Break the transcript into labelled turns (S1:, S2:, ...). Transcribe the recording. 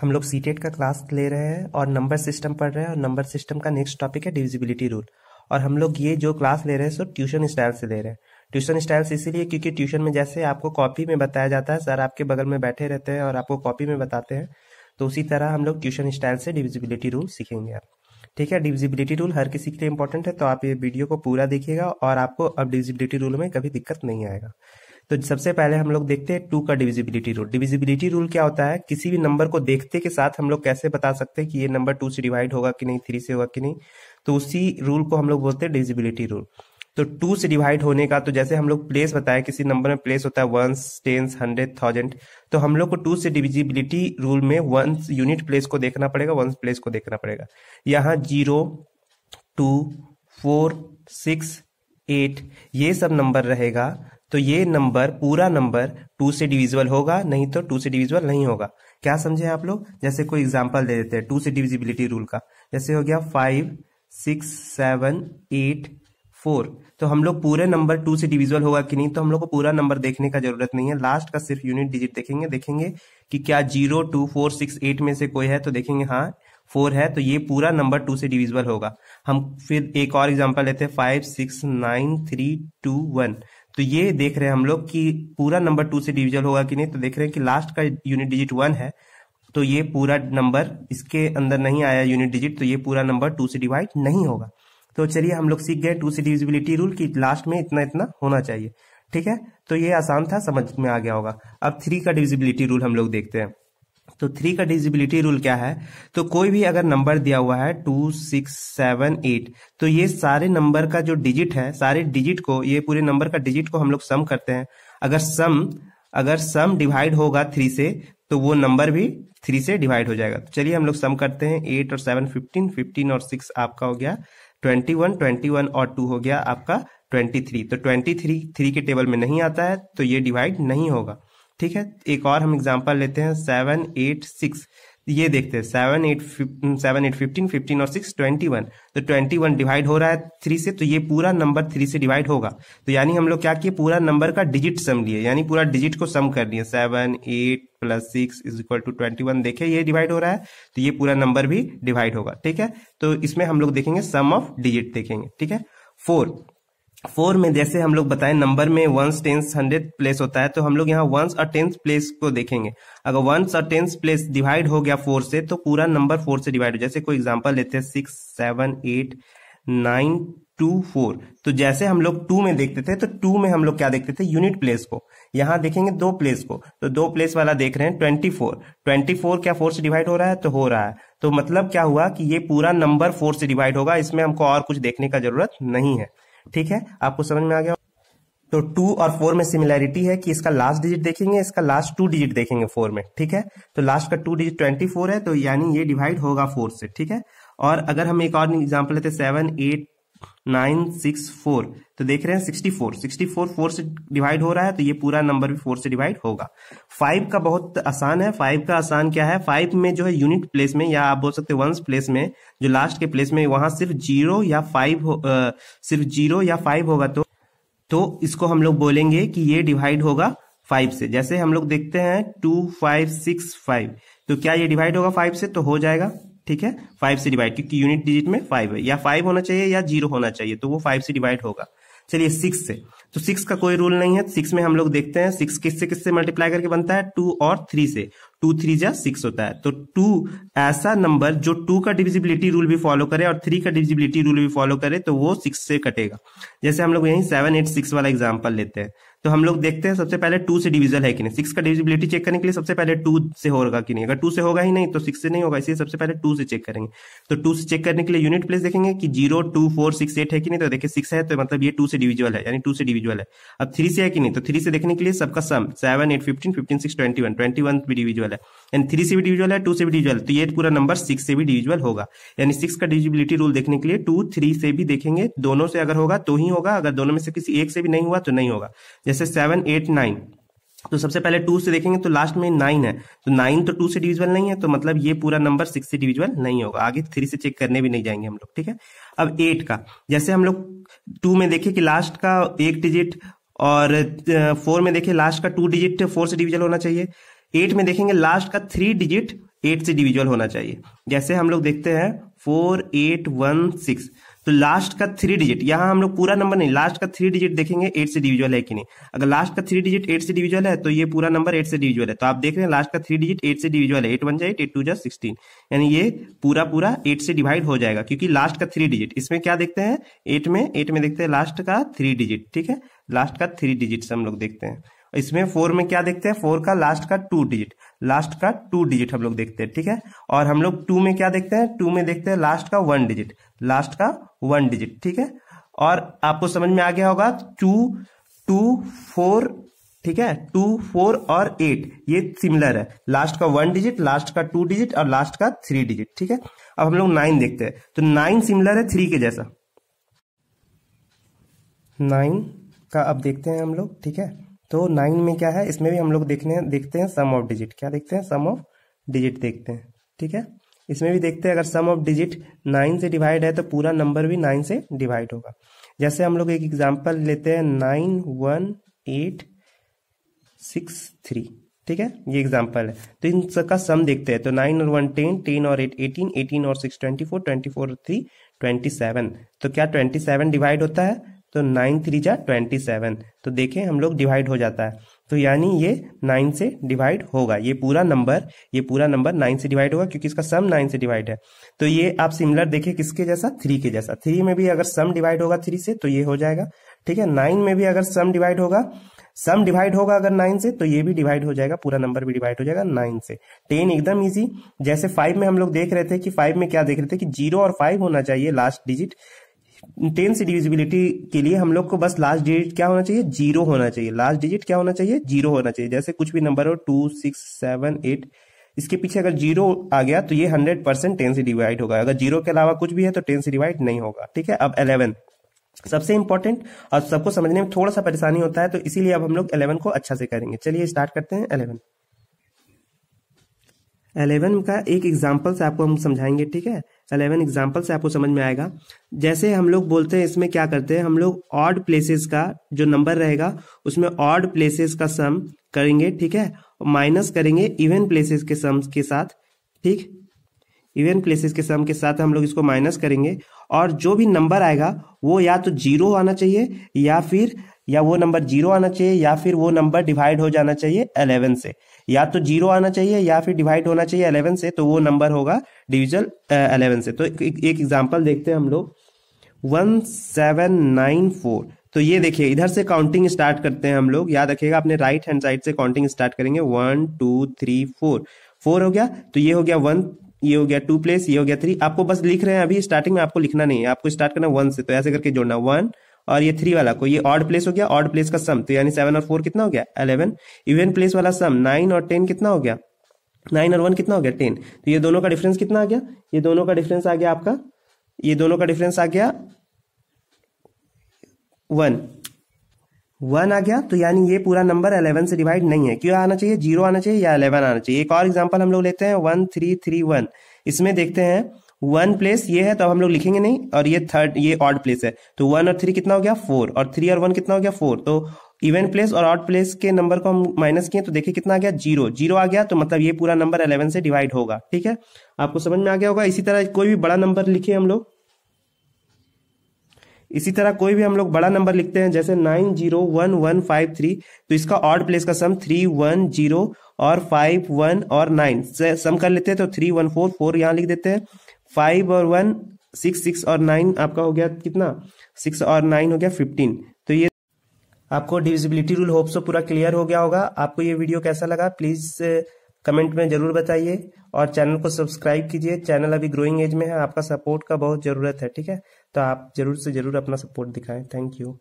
S1: हम लोग सी e का क्लास ले रहे हैं और नंबर सिस्टम पढ़ रहे हैं और नंबर सिस्टम का नेक्स्ट टॉपिक है डिविजिबिलिटी रूल और हम लोग ये जो क्लास ले रहे हैं सो ट्यूशन स्टाइल से ले रहे हैं ट्यूशन स्टाइल से इसीलिए क्योंकि ट्यूशन में जैसे आपको कॉपी में बताया जाता है सर आपके बगल में बैठे रहते हैं और आपको कॉपी में बताते हैं तो उसी तरह हम लोग ट्यूशन स्टाइल से डिविजिबिलिटी रूल सीखेंगे आप ठीक है डिविजिबिलिटी रूल हर किसी के लिए इंपॉर्टेंट है तो आप ये वीडियो को पूरा देखिएगा और आपको अब डिविजिबिलिटी रूल में कभी दिक्कत नहीं आएगा तो सबसे पहले हम लोग देखते हैं टू का डिविजिबिलिटी रूल डिविजिबिलिटी रूल क्या होता है किसी भी नंबर को देखते के साथ हम लोग कैसे बता सकते हैं कि ये नंबर टू से डिवाइड होगा कि नहीं थ्री से होगा कि नहीं तो उसी रूल को हम लोग बोलते हैं डिविजिबिलिटी रूल तो टू से डिवाइड होने का तो जैसे हम लोग प्लेस बताया किसी नंबर में प्लेस होता है वंस टेंस हंड्रेड थाउजेंड तो हम लोग को टू से डिविजिबिलिटी रूल में वंस यूनिट प्लेस को देखना पड़ेगा वंस प्लेस को देखना पड़ेगा यहाँ zero two four six eight ये सब नंबर रहेगा तो ये नंबर पूरा नंबर टू से डिविजिबल होगा नहीं तो टू से डिविजिबल नहीं होगा क्या समझे आप लोग जैसे कोई एग्जाम्पल दे देते हैं टू से डिविजिबिलिटी रूल का जैसे हो गया five six seven eight four तो हम लोग पूरे नंबर टू से डिविजिबल होगा कि नहीं तो हम लोग को पूरा नंबर देखने का जरूरत नहीं है लास्ट का सिर्फ यूनिट डिजिट देखेंगे देखेंगे कि क्या zero two four six eight में से कोई है तो देखेंगे हाँ फोर है तो ये पूरा नंबर टू से डिविजिबल होगा हम फिर एक और एग्जाम्पल लेते हैं five six nine three two one तो ये हम्म। देख रहे हैं हम लोग कि पूरा नंबर टू से डिविजल होगा कि नहीं तो देख रहे हैं कि लास्ट का यूनिट डिजिट वन है तो ये पूरा नंबर इसके अंदर नहीं आया यूनिट डिजिट तो ये पूरा नंबर टू से डिवाइड नहीं होगा तो चलिए हम लोग सीख गए टू से डिविजिबिलिटी रूल कि लास्ट में इतना इतना होना चाहिए ठीक है तो ये आसान था समझ में आ गया होगा अब थ्री का डिविजिबिलिटी रूल हम लोग देखते हैं तो थ्री का डिजिबिलिटी रूल क्या है तो कोई भी अगर नंबर दिया हुआ है टू सिक्स सेवन एट तो ये सारे नंबर का जो डिजिट है सारे डिजिट को ये पूरे नंबर का डिजिट को हम लोग सम करते हैं अगर सम अगर सम डिवाइड होगा थ्री से तो वो नंबर भी थ्री से डिवाइड हो जाएगा तो चलिए हम लोग सम करते हैं एट और सेवन फिफ्टीन फिफ्टीन और सिक्स आपका हो गया ट्वेंटी वन ट्वेंटी वन और टू हो गया आपका ट्वेंटी थ्री तो ट्वेंटी थ्री थ्री के टेबल में नहीं आता है तो ये डिवाइड नहीं होगा ठीक है एक और हम एग्जाम्पल लेते हैं सेवन एट सिक्स ये देखते हैं seven eight seven eight fifteen fifteen और सिक्स ट्वेंटी वन तो ट्वेंटी वन डिवाइड हो रहा है थ्री से तो ये पूरा नंबर थ्री से डिवाइड होगा तो यानी हम लोग क्या किए पूरा नंबर का डिजिट सम लिए यानी पूरा डिजिट को सम कर लिए seven eight plus six is equal to twenty one देखे ये डिवाइड हो रहा है तो ये पूरा नंबर भी डिवाइड होगा ठीक है तो इसमें हम लोग देखेंगे सम ऑफ डिजिट देखेंगे ठीक है फोर फोर में जैसे हम लोग बताएं नंबर में वंस टेंस हंड्रेड प्लेस होता है तो हम लोग यहाँ वंस और टेंस प्लेस को देखेंगे अगर वंस और टेंस प्लेस डिवाइड हो गया फोर से तो पूरा नंबर फोर से डिवाइड हो जैसे कोई एग्जाम्पल लेते हैं six seven eight nine two four तो जैसे हम लोग टू में देखते थे तो टू में हम लोग क्या देखते थे यूनिट प्लेस को यहाँ देखेंगे दो प्लेस को तो दो प्लेस वाला देख रहे हैं ट्वेंटी फोर ट्वेंटी फोर क्या फोर से डिवाइड हो रहा है तो हो रहा है तो मतलब क्या हुआ कि ये पूरा नंबर फोर से डिवाइड होगा इसमें हमको और कुछ देखने का जरूरत नहीं है ठीक है आपको समझ में आ गया तो टू और फोर में सिमिलैरिटी है कि इसका लास्ट डिजिट देखेंगे इसका लास्ट टू डिजिट देखेंगे फोर में ठीक है तो लास्ट का टू डिजिट ट्वेंटी फोर है तो यानी ये डिवाइड होगा फोर से ठीक है और अगर हम एक और एग्जाम्पल लेते seven eight nine six four तो देख रहे हैं sixty four sixty four four से डिवाइड हो रहा है तो ये पूरा नंबर भी फोर से डिवाइड होगा फाइव का बहुत आसान है फाइव का आसान क्या है फाइव में जो है यूनिट प्लेस में या आप बोल सकते हैं वंस प्लेस में जो लास्ट के प्लेस में वहां सिर्फ जीरो या फाइव सिर्फ जीरो या फाइव होगा तो तो इसको हम लोग बोलेंगे कि ये डिवाइड होगा फाइव से जैसे हम लोग देखते हैं टू फाइव सिक्स फाइव तो क्या ये डिवाइड होगा फाइव से तो हो जाएगा ठीक है फाइव से डिवाइड क्योंकि यूनिट डिजिट में फाइव है या फाइव होना चाहिए या जीरो होना चाहिए तो वो फाइव से डिवाइड होगा चलिए सिक्स से तो सिक्स का कोई रूल नहीं है सिक्स में हम लोग देखते हैं सिक्स किससे किससे मल्टीप्लाई करके बनता है टू और थ्री से टू थ्री जा सिक्स होता है तो टू ऐसा नंबर जो टू का डिविजिबिलिटी रूल भी फॉलो करे और थ्री का डिविजिबिलिटी रूल भी फॉलो करे तो वो सिक्स से कटेगा जैसे हम लोग यही सेवन एट सिक्स वाला एग्जाम्पल लेते हैं तो हम लोग देखते हैं सबसे पहले टू से डिविजल है कि नहीं सिक्स का डिविजिबिलिटी चेक करने के लिए सबसे पहले टू से होगा कि नहीं अगर टू से होगा ही नहीं तो सिक्स से नहीं होगा इसलिए सबसे पहले टू से चेक करेंगे तो टू से चेक करने के लिए यूनिट प्लेस देखेंगे कि zero two four six eight है कि नहीं तो देखिए सिक्स है तो मतलब ये टू से डिविजुअल है यानी टू से डिविजुअल है अब थ्री से है कि नहीं तो थ्री से देखने के लिए सबका sum seven eight fifteen fifteen six twenty one twenty one भी डिविजुअल डिविजुअल है यानी थ्री से भी डिविजुअल है टू से भी डिविजुअल तो ये पूरा नंबर सिक्स से भी डिविजुअल होगा यानी सिक्स का डिविजिबिलिटी रूल देखने के लिए टू थ्री से भी देखेंगे दोनों से अगर होगा तो ही होगा अगर दोनों में से किसी एक से भी नहीं हुआ तो नहीं होगा जैसे सेवन एट नाइन तो सबसे पहले टू से देखेंगे तो लास्ट में नाइन है तो नाइन तो टू से डिविजुअल नहीं है तो मतलब ये पूरा नंबर सिक्स से डिविजुअल नहीं होगा आगे थ्री से चेक करने भी नहीं जाएंगे हम लोग ठीक है अब एट का जैसे हम लोग टू में देखे कि लास्ट का एक डिजिट और फोर में देखे लास्ट का टू डिजिट फोर से डिविजुअल होना चाहिए एट में देखेंगे लास्ट का थ्री डिजिट एट से डिविजुअल होना चाहिए जैसे हम लोग देखते हैं फोर एट वन सिक्स तो लास्ट का थ्री डिजिट यहां हम लोग पूरा नंबर नहीं लास्ट का थ्री डिजिट देखेंगे एट से डिविजुअल है कि नहीं अगर लास्ट का थ्री डिजिट एट से डिविजुअल है तो ये पूरा नंबर एट से डिविजुअल है तो आप देख रहे हैं लास्ट का थ्री डिजिट एट से डिविजुअल है एट वन जाए एट एट टू जाए सिक्सटीन यानी ये पूरा पूरा एट से डिवाइड हो जाएगा क्योंकि लास्ट का थ्री डिजिट इसमें क्या देखते हैं एट में एट में देखते हैं लास्ट का थ्री डिजिट ठीक है लास्ट का थ्री डिजिट हम लोग देखते हैं इसमें फोर में क्या देखते हैं फोर का लास्ट का टू डिजिट लास्ट का टू डिजिट हम लोग देखते हैं ठीक है और हम लोग टू में क्या देखते हैं टू में देखते हैं लास्ट का वन डिजिट लास्ट का वन डिजिट ठीक है और आपको समझ में आ गया होगा टू टू फोर ठीक है टू फोर और एट ये सिमिलर है लास्ट का वन डिजिट लास्ट का टू डिजिट और लास्ट का थ्री डिजिट ठीक है अब हम लोग नाइन देखते हैं तो नाइन सिमिलर है थ्री के जैसा नाइन का अब देखते हैं हम लोग ठीक है तो नाइन में क्या है इसमें भी हम लोग देखने देखते हैं सम ऑफ डिजिट क्या देखते हैं सम ऑफ डिजिट देखते हैं ठीक है इसमें भी देखते हैं अगर सम ऑफ डिजिट नाइन से डिवाइड है तो पूरा नंबर भी नाइन से डिवाइड होगा जैसे हम लोग एक एग्जाम्पल लेते हैं nine one eight six three ठीक है ये एग्जाम्पल है तो इन सबका सम देखते हैं तो नाइन और वन टेन टेन और एट एटीन एटीन और six twenty four twenty four three twenty seven तो क्या ट्वेंटी सेवन डिवाइड होता है तो नाइन थ्री जा ट्वेंटी सेवन तो देखें हम लोग डिवाइड हो जाता है तो यानी ये नाइन से डिवाइड होगा ये पूरा नंबर ये पूरा नंबर नाइन से डिवाइड होगा क्योंकि इसका सम नाइन से डिवाइड है तो ये आप सिमिलर देखें किसके जैसा थ्री के जैसा थ्री में भी अगर सम डिवाइड होगा थ्री से तो ये हो जाएगा ठीक है नाइन में भी अगर सम डिवाइड होगा सम डिवाइड होगा अगर नाइन से तो ये भी डिवाइड हो जाएगा पूरा नंबर भी डिवाइड हो जाएगा नाइन से टेन एकदम इजी जैसे फाइव में हम लोग देख रहे थे कि फाइव में क्या देख रहे थे कि जीरो और फाइव होना चाहिए लास्ट डिजिट टेंस से डिविजिबिलिटी के लिए हम लोग को बस लास्ट डिजिट क्या होना चाहिए जीरो होना चाहिए लास्ट डिजिट क्या होना चाहिए जीरो होना चाहिए जैसे कुछ भी नंबर हो टू सिक्स सेवन एट इसके पीछे अगर जीरो आ गया तो ये हंड्रेड परसेंट टेन से डिवाइड होगा अगर जीरो के अलावा कुछ भी है तो टेन से डिवाइड नहीं होगा ठीक है अब अलेवन सबसे इंपॉर्टेंट और सबको समझने में थोड़ा सा परेशानी होता है तो इसीलिए अब हम लोग इलेवन को अच्छा से करेंगे चलिए स्टार्ट करते हैं इलेवन एलेवन का एक एग्जाम्पल से आपको हम समझाएंगे ठीक है एलेवन एग्जाम्पल से आपको समझ में आएगा जैसे हम लोग बोलते हैं इसमें क्या करते हैं हम लोग ऑड प्लेसेस का जो नंबर रहेगा उसमें ऑड प्लेसेस का सम करेंगे ठीक है माइनस करेंगे इवन प्लेसेस के सम के साथ ठीक इवन प्लेसेस के सम के साथ हम लोग इसको माइनस करेंगे और जो भी नंबर आएगा वो या तो जीरो आना चाहिए या फिर या वो नंबर जीरो आना चाहिए या फिर वो नंबर डिवाइड हो जाना चाहिए अलेवन से या तो जीरो आना चाहिए या फिर डिवाइड होना चाहिए अलेवन से तो वो नंबर होगा डिविजल अलेवन से तो एक एग्जाम्पल देखते हैं हम लोग वन सेवन नाइन फोर तो ये देखिए इधर से काउंटिंग स्टार्ट करते हैं हम लोग याद रखिएगा अपने राइट हैंड साइड से काउंटिंग स्टार्ट करेंगे one two three four four हो गया तो ये हो गया वन ये हो गया टू प्लेस ये हो गया थ्री आपको बस लिख रहे हैं अभी स्टार्टिंग में आपको लिखना नहीं है आपको स्टार्ट करना वन से तो ऐसे करके जोड़ना वन और ये थ्री वाला को ये ऑड प्लेस हो गया ऑड प्लेस का सम तो यानी सेवन और फोर कितना हो गया अलेवन इवन प्लेस वाला सम नाइन और टेन कितना हो गया नाइन और वन कितना हो गया टेन तो ये दोनों का डिफरेंस कितना आ गया ये दोनों का डिफरेंस आ गया आपका ये दोनों का डिफरेंस आ गया वन वन आ गया तो यानी ये पूरा नंबर अलेवन से डिवाइड नहीं है क्यों आना चाहिए जीरो आना चाहिए या अलेवन आना चाहिए एक और एग्जाम्पल हम लोग लेते हैं वन थ्री थ्री वन इसमें देखते हैं वन प्लेस ये है तो हम लोग लिखेंगे नहीं और ये थर्ड ये ऑड प्लेस है तो वन और थ्री कितना हो गया फोर और थ्री और वन कितना हो गया फोर तो इवेंट प्लेस और ऑड प्लेस के नंबर को हम माइनस किए तो देखिए कितना आ गया जीरो जीरो आ गया तो मतलब ये पूरा नंबर अलेवन से डिवाइड होगा ठीक है आपको समझ में आ गया होगा इसी तरह कोई भी बड़ा नंबर लिखे हम लोग इसी तरह कोई भी हम लोग बड़ा नंबर लिखते हैं जैसे nine zero one one five three तो इसका ऑड प्लेस का सम थ्री वन जीरो और फाइव वन और नाइन सम कर लेते हैं तो थ्री वन फोर फोर यहाँ लिख देते हैं फाइव और वन सिक्स सिक्स और नाइन आपका हो गया कितना सिक्स और नाइन हो गया फिफ्टीन तो ये आपको डिविजिबिलिटी रूल होप्स पूरा क्लियर हो गया होगा आपको ये वीडियो कैसा लगा प्लीज कमेंट uh, में जरूर बताइए और चैनल को सब्सक्राइब कीजिए चैनल अभी ग्रोइंग एज में है आपका सपोर्ट का बहुत जरूरत है ठीक है तो आप जरूर से जरूर अपना सपोर्ट दिखाएं थैंक यू